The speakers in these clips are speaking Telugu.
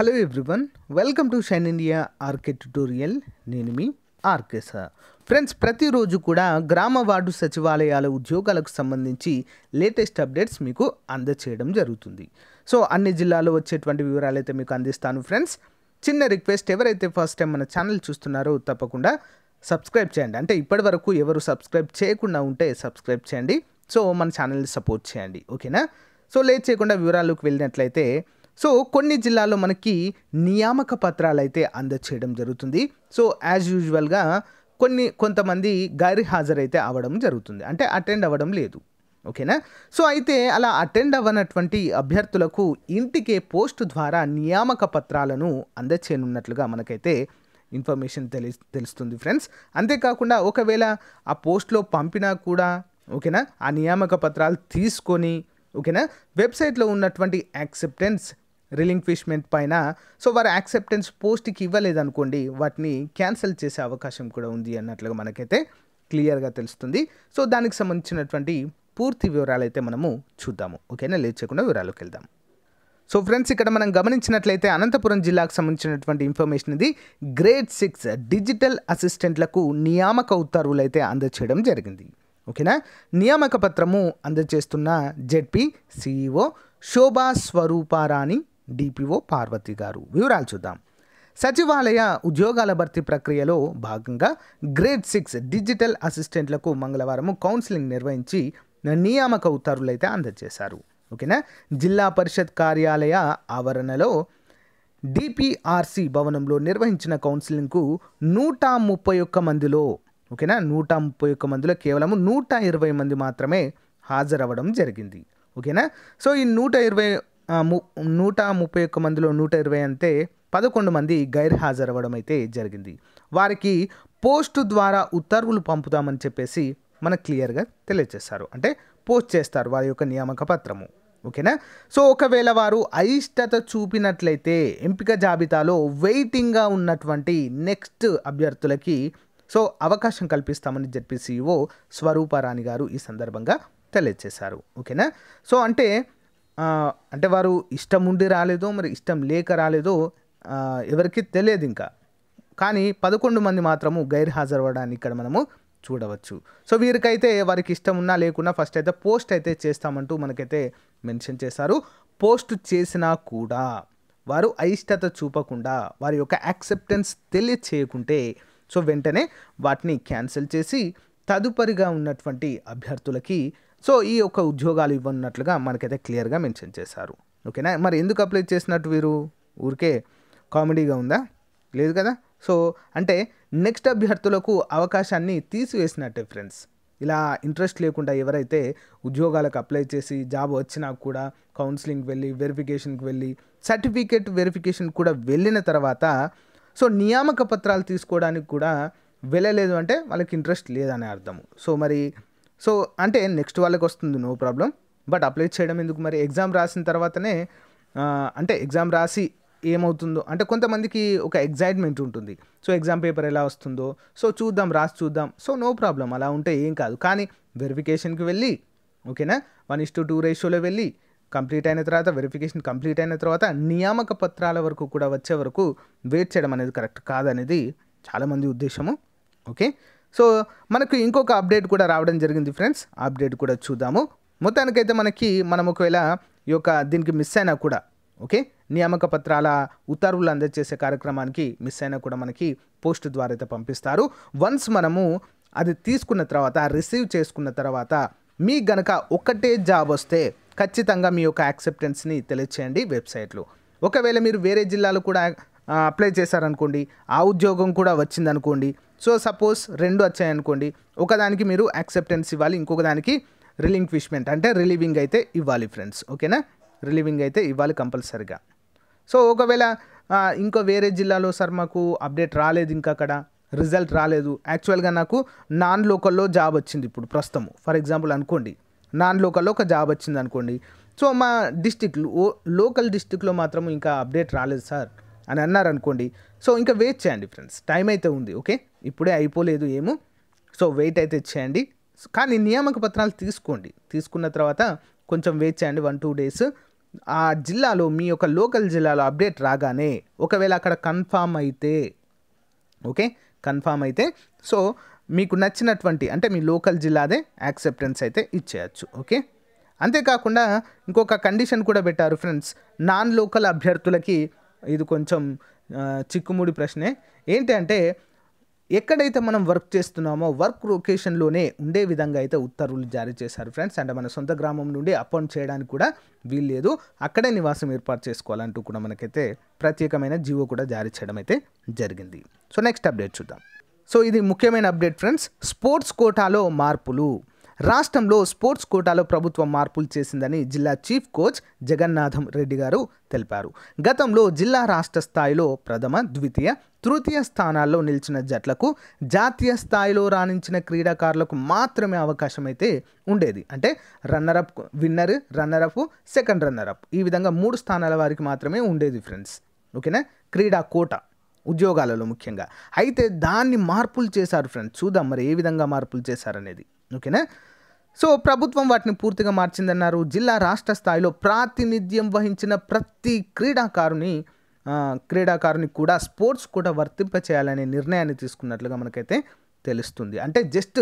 hello everyone welcome to shine India RK tutorial నేను మీ ఆర్కే సార్ ఫ్రెండ్స్ ప్రతిరోజు కూడా గ్రామ వార్డు సచివాలయాల ఉద్యోగాలకు సంబంధించి లేటెస్ట్ అప్డేట్స్ మీకు అందచేయడం జరుగుతుంది సో అన్ని జిల్లాలో వచ్చేటువంటి వివరాలు అయితే మీకు అందిస్తాను ఫ్రెండ్స్ చిన్న రిక్వెస్ట్ ఎవరైతే ఫస్ట్ టైం మన ఛానల్ చూస్తున్నారో తప్పకుండా సబ్స్క్రైబ్ చేయండి అంటే ఇప్పటి వరకు ఎవరు సబ్స్క్రైబ్ చేయకుండా ఉంటే సబ్స్క్రైబ్ చేయండి సో మన ఛానల్ని సపోర్ట్ చేయండి ఓకేనా సో లేట్ చేయకుండా వివరాలకు వెళ్ళినట్లయితే సో కొన్ని జిల్లాల్లో మనకి నియామక పత్రాలు అయితే అందచేయడం జరుగుతుంది సో యాజ్ యూజువల్గా కొన్ని కొంతమంది గైర్ హాజరైతే అవ్వడం జరుగుతుంది అంటే అటెండ్ అవ్వడం లేదు ఓకేనా సో అయితే అలా అటెండ్ అవ్వనటువంటి అభ్యర్థులకు ఇంటికే పోస్ట్ ద్వారా నియామక పత్రాలను అందచేయనున్నట్లుగా మనకైతే ఇన్ఫర్మేషన్ తెలి తెలుస్తుంది ఫ్రెండ్స్ అంతేకాకుండా ఒకవేళ ఆ పోస్ట్లో పంపినా కూడా ఓకేనా ఆ నియామక పత్రాలు తీసుకొని ఓకేనా వెబ్సైట్లో ఉన్నటువంటి యాక్సెప్టెన్స్ రిలింక్విష్మెంట్ పైన సో వారు యాక్సెప్టెన్స్ పోస్ట్కి ఇవ్వలేదనుకోండి వాటిని క్యాన్సిల్ చేసే అవకాశం కూడా ఉంది అన్నట్లుగా మనకైతే క్లియర్గా తెలుస్తుంది సో దానికి సంబంధించినటువంటి పూర్తి వివరాలు అయితే మనము చూద్దాము ఓకేనా లేచకుండా వివరాలకు వెళ్దాం సో ఫ్రెండ్స్ ఇక్కడ మనం గమనించినట్లయితే అనంతపురం జిల్లాకు సంబంధించినటువంటి ఇన్ఫర్మేషన్ ఇది గ్రేడ్ సిక్స్ డిజిటల్ అసిస్టెంట్లకు నియామక ఉత్తర్వులు అయితే అందచేయడం జరిగింది ఓకేనా నియామక పత్రము అందజేస్తున్న ZP CEO e Shobha Swarooparani DPO Parvathi గారు వివరాలు చూద్దాం సచివాలయ ఉద్యోగాల భర్తీ ప్రక్రియలో భాగంగా గ్రేడ్ సిక్స్ డిజిటల్ అసిస్టెంట్లకు మంగళవారం కౌన్సిలింగ్ నిర్వహించి నియామక ఉత్తర్వులు అయితే అందజేశారు ఓకేనా జిల్లా పరిషత్ కార్యాలయ ఆవరణలో డిపిఆర్సి భవనంలో నిర్వహించిన కౌన్సిలింగ్కు నూట ముప్పై ఒక్క మందిలో ఓకేనా నూట ముప్పై ఒక్క మందిలో కేవలం నూట ఇరవై మంది మాత్రమే హాజరవ్వడం జరిగింది ఓకేనా సో ఈ నూట ఇరవై నూట ముప్పై ఒక్క మందిలో నూట ఇరవై అంతే పదకొండు మంది అవ్వడం అయితే జరిగింది వారికి పోస్టు ద్వారా ఉత్తర్వులు పంపుతామని చెప్పేసి మనకు క్లియర్గా తెలియజేస్తారు అంటే పోస్ట్ చేస్తారు వారి యొక్క నియామక పత్రము ఓకేనా సో ఒకవేళ వారు అయిష్టత చూపినట్లయితే ఎంపిక జాబితాలో వెయిటింగ్గా ఉన్నటువంటి నెక్స్ట్ అభ్యర్థులకి సో అవకాశం కల్పిస్తామని జెడ్పీసీఓ స్వరూపారాణి గారు ఈ సందర్భంగా తెలియజేశారు ఓకేనా సో అంటే అంటే వారు ఇష్టం ఉండి రాలేదో మరి ఇష్టం లేక రాలేదో ఎవరికి తెలియదు ఇంకా కానీ పదకొండు మంది మాత్రము గైర్ హాజరవ్వడాన్ని ఇక్కడ మనము చూడవచ్చు సో వీరికైతే వారికి ఇష్టం ఉన్నా లేకున్నా ఫస్ట్ అయితే పోస్ట్ అయితే చేస్తామంటూ మనకైతే మెన్షన్ చేశారు పోస్ట్ చేసినా కూడా వారు అయిష్టత చూపకుండా వారి యొక్క యాక్సెప్టెన్స్ తెలియచేయకుంటే సో వెంటనే వాటిని క్యాన్సిల్ చేసి తదుపరిగా ఉన్నటువంటి అభ్యర్థులకి సో ఈ యొక్క ఉద్యోగాలు ఇవ్వనున్నట్లుగా మనకైతే క్లియర్గా మెన్షన్ చేశారు ఓకేనా మరి ఎందుకు అప్లై చేసినట్టు వీరు ఊరికే కామెడీగా ఉందా లేదు కదా సో అంటే నెక్స్ట్ అభ్యర్థులకు అవకాశాన్ని తీసివేసినట్టే ఫ్రెండ్స్ ఇలా ఇంట్రెస్ట్ లేకుండా ఎవరైతే ఉద్యోగాలకు అప్లై చేసి జాబ్ వచ్చినా కూడా కౌన్సిలింగ్ వెళ్ళి వెరిఫికేషన్కి వెళ్ళి సర్టిఫికేట్ వెరిఫికేషన్ కూడా వెళ్ళిన తర్వాత సో నియామక పత్రాలు తీసుకోవడానికి కూడా వెళ్ళలేదు అంటే వాళ్ళకి ఇంట్రెస్ట్ లేదనే అర్థము సో మరి సో అంటే నెక్స్ట్ వాళ్ళకి వస్తుంది నో ప్రాబ్లం బట్ అప్లై చేయడం ఎందుకు మరి ఎగ్జామ్ రాసిన తర్వాతనే అంటే ఎగ్జామ్ రాసి ఏమవుతుందో అంటే కొంతమందికి ఒక ఎగ్జైట్మెంట్ ఉంటుంది సో ఎగ్జామ్ పేపర్ ఎలా వస్తుందో సో చూద్దాం రాసి చూద్దాం సో నో ప్రాబ్లం అలా ఉంటే ఏం కాదు కానీ వెరిఫికేషన్కి వెళ్ళి ఓకేనా వన్ ఇస్ టు టూ రేషియోలో వెళ్ళి కంప్లీట్ అయిన తర్వాత వెరిఫికేషన్ కంప్లీట్ అయిన తర్వాత నియామక పత్రాల వరకు కూడా వచ్చే వరకు వెయిట్ చేయడం అనేది కరెక్ట్ కాదనేది చాలామంది ఉద్దేశము ఓకే సో మనకు ఇంకొక అప్డేట్ కూడా రావడం జరిగింది ఫ్రెండ్స్ అప్డేట్ కూడా చూద్దాము మొత్తానికైతే మనకి మనం ఒకవేళ ఈ యొక్క దీనికి మిస్ అయినా కూడా ఓకే నియామక పత్రాల ఉత్తర్వులు అందజేసే కార్యక్రమానికి మిస్ అయినా కూడా మనకి పోస్ట్ ద్వారా అయితే పంపిస్తారు వన్స్ మనము అది తీసుకున్న తర్వాత రిసీవ్ చేసుకున్న తర్వాత మీ గనక ఒక్కటే జాబ్ వస్తే ఖచ్చితంగా మీ యొక్క యాక్సెప్టెన్స్ని తెలియచేయండి వెబ్సైట్లో ఒకవేళ మీరు వేరే జిల్లాలో కూడా అప్లై చేశారనుకోండి ఆ ఉద్యోగం కూడా వచ్చిందనుకోండి సో సపోజ్ రెండు వచ్చాయనుకోండి ఒకదానికి మీరు యాక్సెప్టెన్స్ ఇవ్వాలి ఇంకొక దానికి రిలింక్విష్మెంట్ అంటే రిలీవింగ్ అయితే ఇవ్వాలి ఫ్రెండ్స్ ఓకేనా రిలీవింగ్ అయితే ఇవ్వాలి కంపల్సరిగా సో ఒకవేళ ఇంకా వేరే జిల్లాలో సార్ మాకు అప్డేట్ రాలేదు ఇంకా అక్కడ రిజల్ట్ రాలేదు యాక్చువల్గా నాకు నాన్ లోకల్లో జాబ్ వచ్చింది ఇప్పుడు ప్రస్తుతము ఫర్ ఎగ్జాంపుల్ అనుకోండి నాన్ లోకల్లో ఒక జాబ్ వచ్చింది అనుకోండి సో మా డిస్టిక్ లోకల్ డిస్టిక్లో మాత్రం ఇంకా అప్డేట్ రాలేదు సార్ అని అన్నారనుకోండి సో ఇంకా వెయిట్ చేయండి ఫ్రెండ్స్ టైం అయితే ఉంది ఓకే ఇప్పుడే అయిపోలేదు ఏమో సో వెయిట్ అయితే చేయండి కానీ నియామక పత్రాలు తీసుకోండి తీసుకున్న తర్వాత కొంచెం వెయిట్ చేయండి వన్ టూ డేస్ ఆ జిల్లాలో మీ యొక్క లోకల్ జిల్లాలో అప్డేట్ రాగానే ఒకవేళ అక్కడ కన్ఫామ్ అయితే ఓకే కన్ఫామ్ అయితే సో మీకు నచ్చినటువంటి అంటే మీ లోకల్ జిల్లాదే యాక్సెప్టెన్స్ అయితే ఇచ్చేయచ్చు ఓకే అంతేకాకుండా ఇంకొక కండిషన్ కూడా పెట్టారు ఫ్రెండ్స్ నాన్ లోకల్ అభ్యర్థులకి ఇది కొంచెం చిక్కుముడి ప్రశ్నే ఏంటంటే ఎక్కడైతే మనం వర్క్ చేస్తున్నామో వర్క్ లొకేషన్లోనే ఉండే విధంగా అయితే ఉత్తర్వులు జారీ చేశారు ఫ్రెండ్స్ అండ్ మన సొంత గ్రామం నుండి అపాయింట్ చేయడానికి కూడా వీల్లేదు అక్కడే నివాసం ఏర్పాటు చేసుకోవాలంటూ కూడా మనకైతే ప్రత్యేకమైన జీవో కూడా జారీ చేయడం అయితే జరిగింది సో నెక్స్ట్ అప్డేట్ చూద్దాం సో ఇది ముఖ్యమైన అప్డేట్ ఫ్రెండ్స్ స్పోర్ట్స్ కోటాలో మార్పులు రాష్ట్రంలో స్పోర్ట్స్ కోటాలో ప్రభుత్వం మార్పులు చేసిందని జిల్లా చీఫ్ కోచ్ జగన్నాథం రెడ్డి గారు తెలిపారు గతంలో జిల్లా రాష్ట్ర స్థాయిలో ప్రథమ ద్వితీయ తృతీయ స్థానాల్లో నిలిచిన జట్లకు జాతీయ స్థాయిలో రాణించిన క్రీడాకారులకు మాత్రమే అవకాశం అయితే ఉండేది అంటే runner up winner runner up second runner up ఈ విధంగా మూడు స్థానాల వారికి మాత్రమే ఉండేది ఫ్రెండ్స్ ఓకేనా క్రీడా కోట ఉద్యోగాలలో ముఖ్యంగా అయితే దాన్ని మార్పులు చేశారు ఫ్రెండ్స్ చూద్దాం మరి ఏ విధంగా మార్పులు చేశారనేది ఓకేనా సో ప్రభుత్వం వాటిని పూర్తిగా మార్చిందన్నారు జిల్లా రాష్ట్ర స్థాయిలో ప్రాతినిధ్యం వహించిన ప్రతి క్రీడాకారుని క్రీడాకారుని కూడా స్పోర్ట్స్ కూడా వర్తింపచేయాలనే నిర్ణయాన్ని తీసుకున్నట్లుగా మనకైతే తెలుస్తుంది అంటే జస్ట్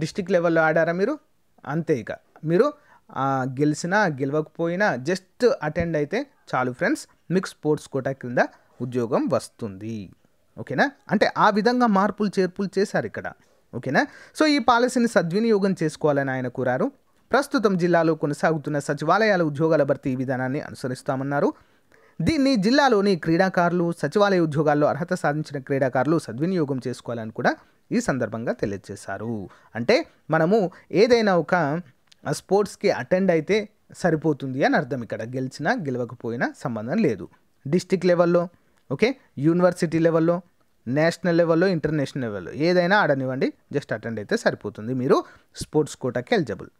డిస్టిక్ లెవెల్లో ఆడారా మీరు అంతే ఇక మీరు గెలిచినా గెలవకపోయినా జస్ట్ అటెండ్ అయితే చాలు ఫ్రెండ్స్ మీకు స్పోర్ట్స్ కూడా క్రింద ఉద్యోగం వస్తుంది ఓకేనా అంటే ఆ విధంగా మార్పులు చేర్పులు చేశారు ఇక్కడ ఓకేనా సో ఈ పాలసీని సద్వినియోగం చేసుకోవాలని ఆయన కోరారు ప్రస్తుతం జిల్లాలో కొనసాగుతున్న సచివాలయాల ఉద్యోగాల భర్తీ విధానాన్ని అనుసరిస్తామన్నారు దీన్ని జిల్లాలోని క్రీడాకారులు సచివాలయ ఉద్యోగాల్లో అర్హత సాధించిన క్రీడాకారులు సద్వినియోగం చేసుకోవాలని కూడా ఈ సందర్భంగా తెలియజేశారు అంటే మనము ఏదైనా ఒక స్పోర్ట్స్కి అటెండ్ అయితే సరిపోతుంది అని అర్థం ఇక్కడ గెలిచినా గెలవకపోయినా సంబంధం లేదు డిస్టిక్ లెవెల్లో ఓకే యూనివర్సిటీ లెవెల్లో నేషనల్ లెవెల్లో ఇంటర్నేషనల్ లెవెల్లో ఏదైనా ఆడనివ్వండి జస్ట్ అటెండ్ అయితే సరిపోతుంది మీరు స్పోర్ట్స్ కోటాకి eligible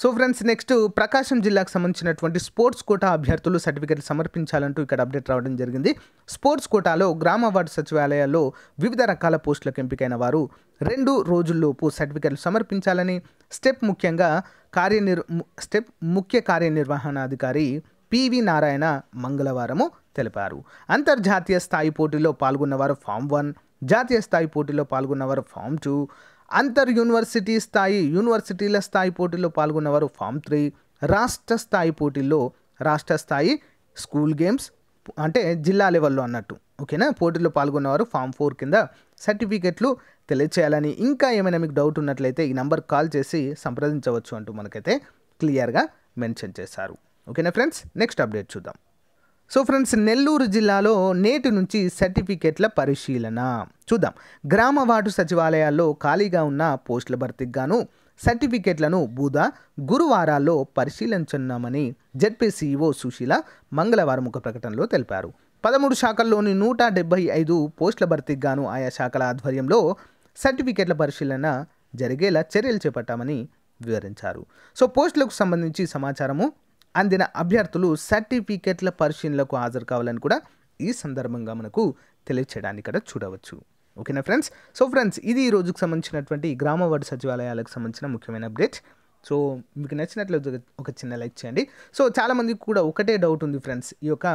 so friends next Prakasam జిల్లాకు సంబంధించినటువంటి స్పోర్ట్స్ కోటా అభ్యర్థులు సర్టిఫికెట్ సమర్పించాలంటూ ఇక్కడ అప్డేట్ రావడం జరిగింది స్పోర్ట్స్ కోటాలో గ్రామ వార్డు సచివాలయాల్లో వివిధ రకాల పోస్టులకు ఎంపికైన వారు రెండు రోజుల్లోపు సర్టిఫికెట్లు సమర్పించాలని స్టెప్ ముఖ్యంగా కార్యనిర్ స్టెప్ ముఖ్య కార్యనిర్వహణాధికారి పివి నారాయణ మంగళవారము తెలిపారు అంతర్జాతీయ స్థాయి పోటీలో పాల్గొన్నవారు ఫామ్ వన్ జాతీయ స్థాయి పోటీలో పాల్గొన్నవారు ఫామ్ టూ అంతర్ యూనివర్సిటీ స్థాయి యూనివర్సిటీల స్థాయి పోటీలో పాల్గొన్నవారు ఫామ్ త్రీ రాష్ట్ర స్థాయి పోటీల్లో రాష్ట్ర స్థాయి స్కూల్ గేమ్స్ అంటే జిల్లా లెవెల్లో అన్నట్టు ఓకేనా పోటీలో పాల్గొన్నవారు ఫామ్ ఫోర్ కింద సర్టిఫికెట్లు తెలియచేయాలని ఇంకా ఏమైనా మీకు డౌట్ ఉన్నట్లయితే ఈ నంబర్ కాల్ చేసి సంప్రదించవచ్చు అంటూ మనకైతే క్లియర్గా మెన్షన్ చేశారు ఓకేనా ఫ్రెండ్స్ నెక్స్ట్ అప్డేట్ చూద్దాం సో ఫ్రెండ్స్ నెల్లూరు జిల్లాలో నేటి నుంచి సర్టిఫికెట్ల పరిశీలన చూద్దాం గ్రామ వార్డు సచివాలయాల్లో ఖాళీగా ఉన్న పోస్టుల భర్తీకి గాను సర్టిఫికెట్లను బూద గురువారాల్లో పరిశీలించనున్నామని జెడ్పీ సుశీల మంగళవారం ఒక ప్రకటనలో తెలిపారు పదమూడు శాఖల్లోని నూట డెబ్బై ఐదు పోస్టుల భర్తీకి గాను ఆయా శాఖల ఆధ్వర్యంలో సర్టిఫికెట్ల పరిశీలన జరిగేలా చర్యలు చేపట్టామని వివరించారు సో పోస్టులకు సంబంధించి సమాచారము అందిన అభ్యర్థులు సర్టిఫికెట్ల పరిశీలనకు హాజరు కావాలని కూడా ఈ సందర్భంగా మనకు తెలియచేయడానికి ఇక్కడ చూడవచ్చు ఓకేనా ఫ్రెండ్స్ సో ఫ్రెండ్స్ ఇది ఈ రోజుకు సంబంధించినటువంటి గ్రామ వార్డు సచివాలయాలకు సంబంధించిన ముఖ్యమైన అప్డేట్ సో మీకు నచ్చినట్లు ఒక చిన్న లైక్ చేయండి సో చాలామందికి కూడా ఒకటే డౌట్ ఉంది ఫ్రెండ్స్ ఈ యొక్క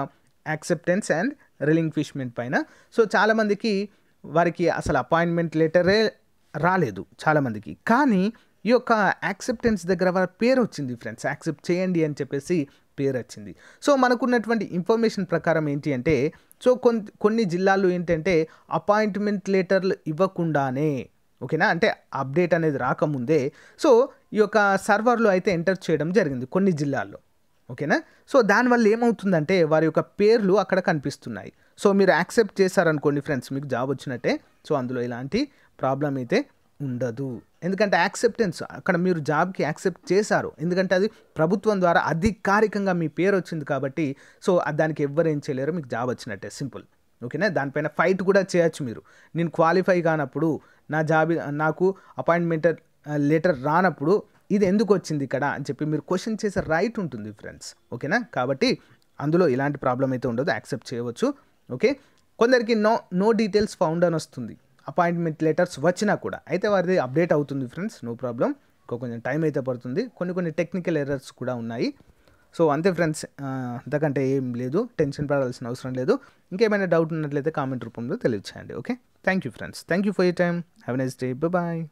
యాక్సెప్టెన్స్ అండ్ రిలింక్విష్మెంట్ పైన సో చాలామందికి వారికి అసలు అపాయింట్మెంట్ లెటరే రాలేదు చాలామందికి కానీ ఈ యొక్క యాక్సెప్టెన్స్ దగ్గర పేరు వచ్చింది ఫ్రెండ్స్ యాక్సెప్ట్ చేయండి అని చెప్పేసి పేరు వచ్చింది సో మనకున్నటువంటి ఇన్ఫర్మేషన్ ప్రకారం ఏంటి అంటే సో కొన్ని కొన్ని జిల్లాలు ఏంటంటే అపాయింట్మెంట్ లెటర్లు ఇవ్వకుండానే ఓకేనా అంటే అప్డేట్ అనేది రాకముందే సో ఈ యొక్క సర్వర్లో అయితే ఎంటర్ చేయడం జరిగింది కొన్ని జిల్లాల్లో ఓకేనా సో దానివల్ల ఏమవుతుందంటే వారి యొక్క పేర్లు అక్కడ కనిపిస్తున్నాయి సో మీరు యాక్సెప్ట్ చేశారనుకోండి ఫ్రెండ్స్ మీకు జాబ్ వచ్చినట్టే సో అందులో ఇలాంటి ప్రాబ్లం అయితే ఉండదు ఎందుకంటే యాక్సెప్టెన్స్ అక్కడ మీరు జాబ్కి యాక్సెప్ట్ చేశారు ఎందుకంటే అది ప్రభుత్వం ద్వారా అధికారికంగా మీ పేరు వచ్చింది కాబట్టి సో దానికి ఎవ్వరేం చేయలేరు మీకు జాబ్ వచ్చినట్టే సింపుల్ ఓకేనా దానిపైన ఫైట్ కూడా చేయొచ్చు మీరు నేను క్వాలిఫై కానప్పుడు నా జాబ్ నాకు అపాయింట్మెంట్ లెటర్ రానప్పుడు ఇది ఎందుకు వచ్చింది ఇక్కడ అని చెప్పి మీరు క్వశ్చన్ చేసే రైట్ ఉంటుంది ఫ్రెండ్స్ ఓకేనా కాబట్టి అందులో ఇలాంటి ప్రాబ్లం అయితే ఉండదు యాక్సెప్ట్ చేయవచ్చు ఓకే కొందరికి నో నో డీటెయిల్స్ ఫౌండ్ అని వస్తుంది అపాయింట్మెంట్ లెటర్స్ వచ్చినా కూడా అయితే వారిది అప్డేట్ అవుతుంది ఫ్రెండ్స్ నో ప్రాబ్లం ఇంకో కొంచెం టైం అయితే పడుతుంది కొన్ని కొన్ని టెక్నికల్ ఎర్రర్స్ కూడా ఉన్నాయి సో అంతే ఫ్రెండ్స్ అంతకంటే ఏం లేదు టెన్షన్ పడాల్సిన అవసరం లేదు ఇంకేమైనా డౌట్ ఉన్నట్లయితే కామెంట్ రూపంలో తెలియచేయండి okay thank you friends thank you for you time have nice day bye